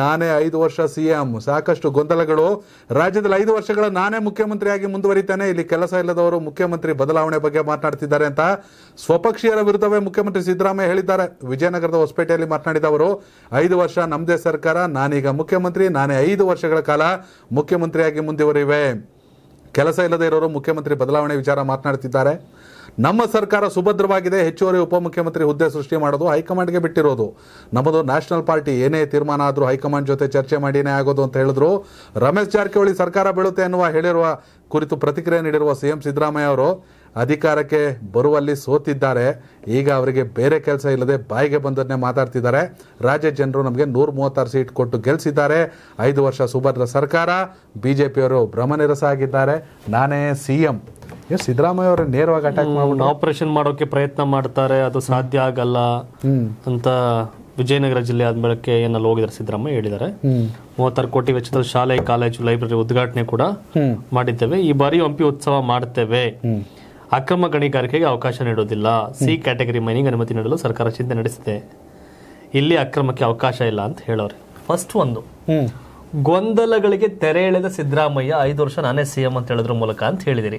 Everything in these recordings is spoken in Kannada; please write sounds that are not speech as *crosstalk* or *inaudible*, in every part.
ನಾನೇ ಐದು ವರ್ಷ ಸಿ ಎಂ ಸಾಕಷ್ಟು ಗೊಂದಲಗಳು ರಾಜ್ಯದಲ್ಲಿ ಐದು ವರ್ಷಗಳ ನಾನೇ ಮುಖ್ಯಮಂತ್ರಿಯಾಗಿ ಮುಂದುವರಿತಾನೆ ಇಲ್ಲಿ ಕೆಲಸ ಇಲ್ಲದವರು ಮುಖ್ಯಮಂತ್ರಿ ಬದಲಾವಣೆ ಬಗ್ಗೆ ಮಾತನಾಡ್ತಿದ್ದಾರೆ ಅಂತ ಸ್ವಪಕ್ಷೀಯರ ವಿರುದ್ಧವೇ ಮುಖ್ಯಮಂತ್ರಿ ಸಿದ್ದರಾಮಯ್ಯ ಹೇಳಿದ್ದಾರೆ ವಿಜಯನಗರದ ಹೊಸಪೇಟೆಯಲ್ಲಿ ಮಾತನಾಡಿದ ಅವರು ಐದು ವರ್ಷ ನಮ್ಮದೇ ಸರ್ಕಾರ ನಾನೀಗ ಮುಖ್ಯಮಂತ್ರಿ ನಾನೇ ಐದು ವರ್ಷಗಳ ಕಾಲ ಮುಖ್ಯಮಂತ್ರಿಯಾಗಿ ಮುಂದುವರಿವೆ ಕೆಲಸ ಇಲ್ಲದೆ ಇರೋರು ಮುಖ್ಯಮಂತ್ರಿ ಬದಲಾವಣೆ ವಿಚಾರ ಮಾತನಾಡ್ತಿದ್ದಾರೆ ನಮ್ಮ ಸರ್ಕಾರ ಸುಭದ್ರವಾಗಿದೆ ಹೆಚ್ಚುವರಿ ಉಪಮುಖ್ಯಮಂತ್ರಿ ಹುದ್ದೆ ಸೃಷ್ಟಿ ಮಾಡೋದು ಹೈಕಮಾಂಡ್ಗೆ ಬಿಟ್ಟಿರೋದು ನಮ್ಮದು ನ್ಯಾಷನಲ್ ಪಾರ್ಟಿ ಏನೇ ತೀರ್ಮಾನ ಆದರೂ ಹೈಕಮಾಂಡ್ ಜೊತೆ ಚರ್ಚೆ ಮಾಡಿನೇ ಆಗೋದು ಅಂತ ಹೇಳಿದ್ರು ರಮೇಶ್ ಜಾರಕಿಹೊಳಿ ಸರ್ಕಾರ ಬೀಳುತ್ತೆ ಅನ್ನುವ ಹೇಳಿರುವ ಕುರಿತು ಪ್ರತಿಕ್ರಿಯೆ ನೀಡಿರುವ ಸಿಎಂ ಸಿದ್ದರಾಮಯ್ಯ ಅವರು ಅಧಿಕಾರಕ್ಕೆ ಬರುವಲ್ಲಿ ಸೋತಿದ್ದಾರೆ ಈಗ ಅವರಿಗೆ ಬೇರೆ ಕೆಲಸ ಇಲ್ಲದೆ ಬಾಯಿಗೆ ಬಂದನ್ನೇ ಮಾತಾಡ್ತಿದ್ದಾರೆ ರಾಜ್ಯ ಜನರು ನಮಗೆ ನೂರ ಮೂವತ್ತಾರು ಸೀಟ್ ಕೊಟ್ಟು ಗೆಲ್ಲಿಸಿದ್ದಾರೆ ಐದು ವರ್ಷ ಸುಭದ್ರ ಸರ್ಕಾರ ಬಿ ಜೆ ಪಿಯವರು ಭ್ರಮನಿರಸ ಆಗಿದ್ದಾರೆ ನಾನೇ ಸಿ ಎಂ ಸಿದ್ದರಾಮಯ್ಯ ಅವರು ನೇರವಾಗಿ ಅಟ್ಯಾಕ್ ಮಾಡ್ಬಿಟ್ಟು ಆಪರೇಷನ್ ಮಾಡೋಕೆ ಪ್ರಯತ್ನ ಮಾಡ್ತಾರೆ ಅದು ಸಾಧ್ಯ ಆಗಲ್ಲ ಅಂತ ವಿಜಯನಗರ ಜಿಲ್ಲೆ ಆದ್ಮೇಲೆ ಏನಲ್ಲಿ ಹೋಗಿದ್ದಾರೆ ಸಿದ್ದರಾಮಯ್ಯ ಹೇಳಿದ್ದಾರೆ ಮೂವತ್ತಾರು ಕೋಟಿ ವೆಚ್ಚದಲ್ಲಿ ಶಾಲೆ ಕಾಲೇಜು ಲೈಬ್ರರಿ ಉದ್ಘಾಟನೆ ಕೂಡ ಮಾಡಿದ್ದೇವೆ ಈ ಬಾರಿ ಹಂಪಿ ಉತ್ಸವ ಮಾಡ್ತೇವೆ ಅಕ್ರಮ ಗಣಿಗಾರಿಕೆಗೆ ಅವಕಾಶ ನೀಡೋದಿಲ್ಲ ಸಿ ಕ್ಯಾಟಗರಿ ಮೈನಿಂಗ್ ಅನುಮತಿ ನೀಡಲು ಸರ್ಕಾರ ಚಿಂತೆ ನಡೆಸಿದೆ ಇಲ್ಲಿ ಅಕ್ರಮಕ್ಕೆ ಅವಕಾಶ ಇಲ್ಲ ಅಂತ ಹೇಳೋರು ಫಸ್ಟ್ ಒಂದು ಗೊಂದಲಗಳಿಗೆ ತೆರೆ ಎಳೆದ ಸಿದ್ದರಾಮಯ್ಯ ಐದು ವರ್ಷ ನಾನೇ ಸಿಎಂ ಅಂತ ಹೇಳಿದ್ರ ಮೂಲಕ ಅಂತ ಹೇಳಿದಿರಿ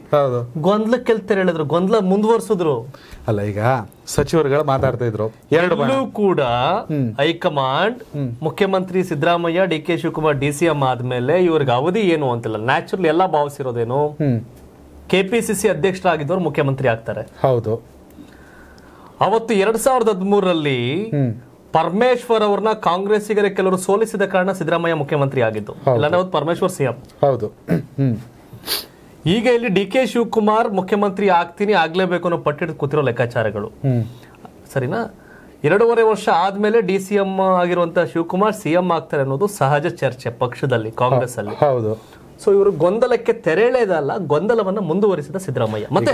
ಗೊಂದಲಕ್ಕೆ ತೆರೆ ಎಳೆದ್ರು ಗೊಂದಲ ಮುಂದುವರ್ಸಿದ್ರು ಅಲ್ಲ ಈಗ ಸಚಿವರುಗಳು ಮಾತಾಡ್ತಾ ಇದ್ರು ಎರಡು ಕೂಡ ಹೈಕಮಾಂಡ್ ಮುಖ್ಯಮಂತ್ರಿ Siddaramaiah D K Shivakumar D C ಆದ್ಮೇಲೆ ಇವ್ರಿಗೆ ಅವಧಿ ಏನು ಅಂತಿಲ್ಲ ನ್ಯಾಚುರಲ್ ಎಲ್ಲಾ ಭಾವಿಸಿರೋದೇನು ಕೆಪಿಸಿಸಿ ಅಧ್ಯಕ್ಷರಾಗಿದ್ದವರು ಮುಖ್ಯಮಂತ್ರಿ ಆಗ್ತಾರೆ ಹೌದು ಅವತ್ತು ಎರಡ್ ಸಾವಿರದ ಹದಿಮೂರರಲ್ಲಿ ಪರಮೇಶ್ವರ್ ಅವ್ರನ್ನ ಕೆಲವರು ಸೋಲಿಸಿದ ಕಾರಣ ಸಿದ್ದರಾಮಯ್ಯ ಮುಖ್ಯಮಂತ್ರಿ ಆಗಿದ್ದು ಅವತ್ತು ಪರಮೇಶ್ವರ್ ಸಿಎಂ ಹೌದು ಈಗ ಇಲ್ಲಿ ಡಿ ಕೆ ಶಿವಕುಮಾರ್ ಮುಖ್ಯಮಂತ್ರಿ ಆಗ್ತೀನಿ ಆಗ್ಲೇಬೇಕು ಅನ್ನೋ ಪಟ್ಟಿ ಕೂತಿರೋ ಲೆಕ್ಕಾಚಾರಗಳು ಸರಿನಾ ಎರಡೂವರೆ ವರ್ಷ ಆದ್ಮೇಲೆ ಡಿ ಸಿ ಆಗಿರುವಂತಹ ಶಿವಕುಮಾರ್ ಸಿಎಂ ಆಗ್ತಾರೆ ಅನ್ನೋದು ಸಹಜ ಚರ್ಚೆ ಪಕ್ಷದಲ್ಲಿ ಕಾಂಗ್ರೆಸ್ ಅಲ್ಲಿ ಹೌದು ಸೊ ಇವರು ಗೊಂದಲಕ್ಕೆ ತೆರೆಳೆದಲ್ಲ ಗೊಂದಲವನ್ನು ಮುಂದುವರಿಸಿದ ಸಿದ್ದರಾಮಯ್ಯ ಮತ್ತೆ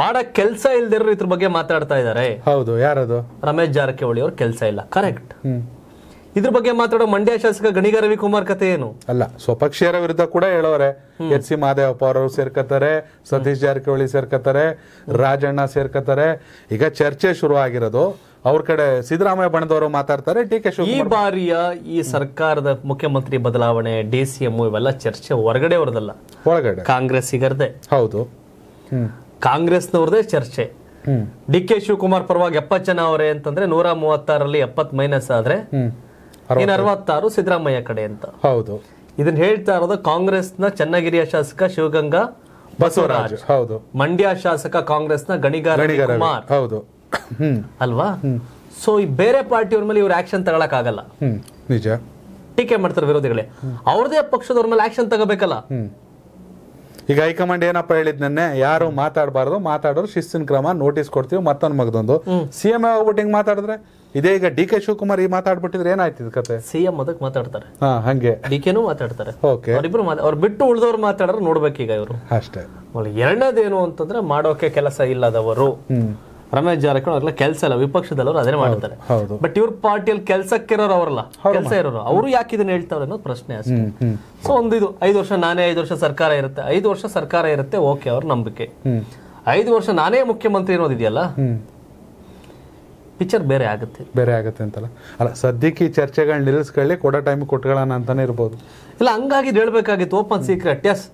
ಮಾಡ ಕೆಲಸ ಇಲ್ದಿರೋ ಇದ್ರ ಬಗ್ಗೆ ಮಾತಾಡ್ತಾ ಇದಾರೆ ಹೌದು ಯಾರದು ರಮೇಶ್ ಜಾರಕಿಹೊಳಿ ಅವ್ರ ಕೆಲಸ ಇಲ್ಲ ಕರೆಕ್ಟ್ ಇದ್ರ ಬಗ್ಗೆ ಮಾತಾಡೋ ಮಂಡ್ಯ ಶಾಸಕ ಗಣಿಗ ರವಿಕುಮಾರ್ ಕತೆ ಏನು ಅಲ್ಲ ಸ್ವಪಕ್ಷೀಯರ ವಿರುದ್ಧ ಕೂಡ ಹೇಳೋರೆ ಎಚ್ ಸಿ ಮಹದೇವಪ್ಪ ಅವರು ಸೇರ್ಕತ್ತಾರೆ ಸತೀಶ್ ಜಾರಕಿಹೊಳಿ ಸೇರ್ಕತ್ತಾರೆ ರಾಜಣ್ಣ ಸೇರ್ಕತ್ತಾರೆ ಈಗ ಚರ್ಚೆ ಶುರು ಆಗಿರೋದು ಅವ್ರ ಕಡೆ ಸಿದ್ದರಾಮಯ್ಯ ಬಣದವರು ಮಾತಾಡ್ತಾರೆ ಡಿ ಕೆ ಈ ಬಾರಿಯ ಈ ಸರ್ಕಾರದ ಮುಖ್ಯಮಂತ್ರಿ ಬದಲಾವಣೆ ಡಿ ಸಿ ಎಂ ಇವೆಲ್ಲ ಚರ್ಚೆ ಹೊರಗಡೆ ಅವರದಲ್ಲ ಒಳಗಡೆ ಕಾಂಗ್ರೆಸ್ಸಿಗರದೇ ಹೌದು ಕಾಂಗ್ರೆಸ್ನವ್ರದೇ ಚರ್ಚೆ ಡಿ ಕೆ ಶಿವಕುಮಾರ್ ಪರವಾಗಿ ಎಪ್ಪತ್ ಜನ ಅವರೇ ಅಂತಂದ್ರೆ ನೂರ ಮೂವತ್ತಾರಲ್ಲಿ ಎಪ್ಪತ್ ಮೈನಸ್ ಆದ್ರೆ ಅರವತ್ತಾರು ಸಿದ್ದರಾಮಯ್ಯ ಕಡೆ ಅಂತ ಹೌದು ಇದನ್ನ ಹೇಳ್ತಾ ಇರೋದು ಕಾಂಗ್ರೆಸ್ನ ಚನ್ನಗಿರಿಯ ಶಾಸಕ ಶಿವಗಂಗಾ ಬಸವರಾಜ್ ಹೌದು ಮಂಡ್ಯ ಶಾಸಕ ಕಾಂಗ್ರೆಸ್ನ ಗಣಿಗಾರ ಕುಮಾರ್ ಹೌದು ಅಲ್ವಾ ಸೊ ಈ ಬೇರೆ ಪಾರ್ಟಿಯವ್ರ ಮೇಲೆ ಇವ್ರು ಆಕ್ಷನ್ ತಗೊಳಕ್ಕಾಗಲ್ಲ ನಿಜ ಟೀಕೆ ಮಾಡ್ತಾರೆ ವಿರೋಧಿಗಳೇ ಅವ್ರದೇ ಪಕ್ಷದವ್ರ ಮೇಲೆ ಆಕ್ಷನ್ ತಗೋಬೇಕಲ್ಲ ಈಗ ಹೈಕಮಾಂಡ್ ಏನಪ್ಪ ಹೇಳಿದ್ ನೆನ್ನೆ ಯಾರು ಮಾತಾಡಬಾರ್ದು ಮಾತಾಡೋರು ಶಿಸ್ತಿನ ಕ್ರಮ ನೋಟಿಸ್ ಕೊಡ್ತೀವಿ ಮತ್ತೊಂದು ಮಗದೊಂದು ಸಿ ಎಂ ಹೋಗ್ಬಿಟ್ಟು ಹಿಂಗೆ ಮಾತಾಡಿದ್ರೆ ಇದೇ ಈಗ ಡಿ ಕೆ ಶಿವಕುಮಾರ್ ಈ ಮಾತಾಡ್ಬಿಟ್ಟಿದ್ರೆ ಏನಾಯ್ತಿದ್ ಕತೆ ಸಿ ಎಂ ಅದಕ್ಕೆ ಮಾತಾಡ್ತಾರೆ ಹಾ ಹಂಗೆ ಡಿ ಕೆನೂ ಮಾತಾಡ್ತಾರೆ ಓಕೆ ಅವರಿಬ್ರು ಅವ್ರು ಬಿಟ್ಟು ಉಳಿದವ್ರು ಮಾತಾಡೋರು ನೋಡ್ಬೇಕೀಗ ಇವರು ಅಷ್ಟೇ ಎರಡನೇದೇನು ಅಂತಂದ್ರೆ ಮಾಡೋಕೆ ಕೆಲಸ ಇಲ್ಲದವರು ರಮೇಶ್ ಜಾರಕಿಹೊಳಿ ಅವ್ರಲ್ಲ ಕೆಲಸ ಇಲ್ಲ ವಿಪಕ್ಷದಲ್ಲವರು ಅದೇ ಮಾಡ್ತಾರೆ ಬಟ್ ಇವ್ರ ಪಾರ್ಟಿಯಲ್ಲಿ ಕೆಲಸಕ್ಕಿರೋರು ಅವರಲ್ಲ ಕೆಲಸ ಇರೋರು ಅವರು ಯಾಕೆ ಇದನ್ನ ಹೇಳ್ತಾವ್ರೆ ಅನ್ನೋದು ಪ್ರಶ್ನೆ ಅಷ್ಟೇ ಸೊ ಒಂದಿದು ಐದು ವರ್ಷ ನಾನೇ ಐದು ವರ್ಷ ಸರ್ಕಾರ ಇರುತ್ತೆ ಐದು ವರ್ಷ ಸರ್ಕಾರ ಇರುತ್ತೆ ಓಕೆ ಅವ್ರ ನಂಬಿಕೆ ಐದು ವರ್ಷ ನಾನೇ ಮುಖ್ಯಮಂತ್ರಿ ಅನ್ನೋದಿದೆಯಲ್ಲ ಪಿಕ್ಚರ್ ಬೇರೆ ಆಗುತ್ತೆ ಬೇರೆ ಆಗುತ್ತೆ ಅಂತಲ್ಲ ಅಲ್ಲ ಸದ್ಯಕ್ಕೆ ಈ ಚರ್ಚೆಗಳು ನಿಲ್ಲಿಸ್ಕೊಳ್ಳಿ ಕೊಡೋ ಟೈಮ್ ಕೊಟ್ಕೊಳ್ಳೋಣ ಅಂತಾನೆ ಇರ್ಬೋದು ಇಲ್ಲ ಹಂಗಾಗಿ ಹೇಳ್ಬೇಕಾಗಿತ್ತು ಓಪನ್ ಸೀಕ್ರೆಟ್ ಎಸ್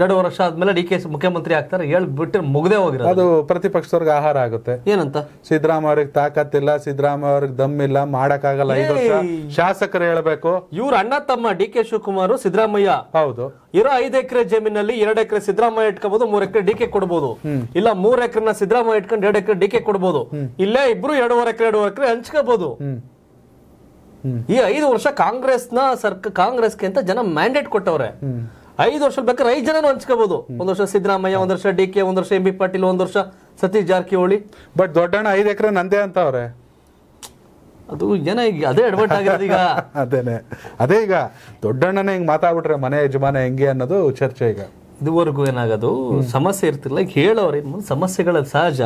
ಎರಡು ವರ್ಷ ಆದ್ಮೇಲೆ ಡಿ ಕೆ ಮುಖ್ಯಮಂತ್ರಿ ಆಗ್ತಾರೆ ಹೇಳ್ಬಿಟ್ಟು ಮುಗ್ದೇ ಹೋಗಿರೋ ಅದು ಪ್ರತಿಪಕ್ಷದವ್ರಿಗೆ ಆಹಾರ ಆಗುತ್ತೆ ಏನಂತ ಸಿದ್ದರಾಮಯ್ಯ ಅವ್ರಿಗೆ ಇಲ್ಲ ಸಿದ್ದರಾಮಯ್ಯ ಅವ್ರಿಗೆ ದಮ್ ಇಲ್ಲ ಮಾಡಕ್ಕಾಗಲ್ಲ ಐದು ವರ್ಷ ಶಾಸಕರು ಹೇಳ್ಬೇಕು ಇವ್ರ ಅಣ್ಣ ತಮ್ಮ ಡಿ ಕೆ ಶಿವಕುಮಾರ್ ಸಿದ್ದರಾಮಯ್ಯ ಹೌದು ಇರೋ ಐದು ಎಕರೆ ಜಮೀನಲ್ಲಿ ಎರಡು ಎಕರೆ ಸಿದ್ದರಾಮಯ್ಯ ಇಟ್ಕೋಬಹುದು ಮೂರ್ ಎಕರೆ ಡಿ ಕೆ ಕೊಡ್ಬೋದು ಇಲ್ಲ ಮೂರ್ ಎಕರೆನ ಸಿದ್ದರಾಮಯ್ಯ ಇಟ್ಕೊಂಡು ಎರಡು ಎಕರೆ ಡಿ ಕೆ ಕೊಡ್ಬೋದು ಇಲ್ಲೇ ಇಬ್ರು ಎರಡೂವರೆ ಎಕರೆ ಎರಡೂವರೆ ಎಕರೆ ಹಂಚ್ಕೋಬಹುದು ಈ ಐದು ವರ್ಷ ನ ಸರ್ಕ ಕಾಂಗ್ರೆಸ್ ಅಂತ ಜನ ಮ್ಯಾಂಡೇಟ್ ಕೊಟ್ಟವ್ರೆ ಐದು ವರ್ಷ ಬೇಕಾದ್ರೆ ಐದು ಜನ ಹಂಚ್ಕೋಬಹುದು ಒಂದ್ ವರ್ಷ ಸಿದ್ದರಾಮಯ್ಯ ಒಂದ್ ವರ್ಷ ಡಿ ಕೆ ಒಂದ್ ವರ್ಷ ಎಂ ಬಿ ಪಾಟೀಲ್ ಒಂದ್ ವರ್ಷ ಸತೀಶ್ ಜಾರಕಿಹೊಳಿ ಬಟ್ ದೊಡ್ಡಣ್ಣ ಐದು ಎಕರೆ ನಂದೇ ಅಂತ ಅವ್ರೆ ಅದು ಏನೋ ಈಗ ಅದೇ ಅಡ್ವರ್ಟ್ ಆಗಿರೋದು ಈಗ *laughs* ಅದೇನೆ ಅದೇ ಈಗ ದೊಡ್ಡಣ್ಣನೇ ಹಿಂಗೆ ಮಾತಾಡ್ಬಿಟ್ರೆ ಮನೆ ಯಜಮಾನ ಹೆಂಗೆ ಅನ್ನೋದು ಚರ್ಚೆ ಈಗ ಇದುವರೆಗೂ ಏನಾಗೋದು ಸಮಸ್ಯೆ ಇರ್ತಿಲ್ಲ ಈಗ ಹೇಳೋರು ಏನು ಸಮಸ್ಯೆಗಳ ಸಹಜ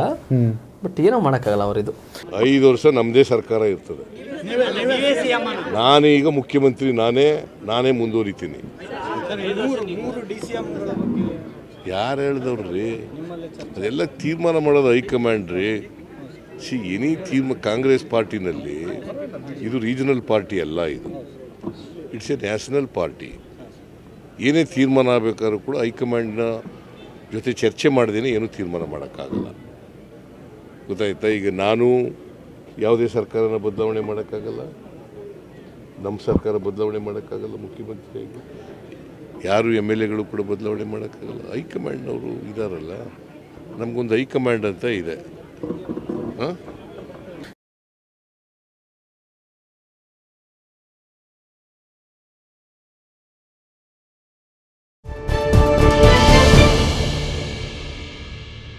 ಬಟ್ ಏನೋ ಮಾಡೋಕ್ಕಾಗಲ್ಲ ಅವರಿದು ಐದು ವರ್ಷ ನಮ್ಮದೇ ಸರ್ಕಾರ ಇರ್ತದೆ ನಾನೇ ಈಗ ಮುಖ್ಯಮಂತ್ರಿ ನಾನೇ ನಾನೇ ಮುಂದುವರಿತೀನಿ ಯಾರು ಹೇಳ್ದವ್ರು ರೀ ಅದೆಲ್ಲ ತೀರ್ಮಾನ ಮಾಡೋದು ಹೈಕಮಾಂಡ್ ರೀ ಸಿ ಎನಿ ತೀರ್ಮ ಕಾಂಗ್ರೆಸ್ ಪಾರ್ಟಿನಲ್ಲಿ ಇದು ರೀಜನಲ್ ಪಾರ್ಟಿ ಅಲ್ಲ ಇದು ಇಟ್ಸ್ ಎ ನ್ಯಾಷನಲ್ ಪಾರ್ಟಿ ಏನೇ ತೀರ್ಮಾನ ಆಗಬೇಕಾದ್ರೂ ಕೂಡ ಹೈಕಮಾಂಡ್ನ ಜೊತೆ ಚರ್ಚೆ ಮಾಡಿದೇನೆ ಏನೂ ತೀರ್ಮಾನ ಮಾಡೋಕ್ಕಾಗಲ್ಲ ಗೊತ್ತಾಯ್ತಾ ಈಗ ನಾನು ಯಾವುದೇ ಸರ್ಕಾರನ ಬದಲಾವಣೆ ಮಾಡೋಕ್ಕಾಗಲ್ಲ ನಮ್ಮ ಸರ್ಕಾರ ಬದಲಾವಣೆ ಮಾಡೋಕ್ಕಾಗಲ್ಲ ಮುಖ್ಯಮಂತ್ರಿಯಾಗಿ ಯಾರು ಎಮ್ ಎಲ್ ಎಗಳು ಕೂಡ ಬದಲಾವಣೆ ಮಾಡೋಕ್ಕಾಗಲ್ಲ ಹೈಕಮಾಂಡ್ನವರು ಇದ್ದಾರಲ್ಲ ನಮಗೊಂದು ಹೈಕಮಾಂಡ್ ಅಂತ ಇದೆ ಹಾಂ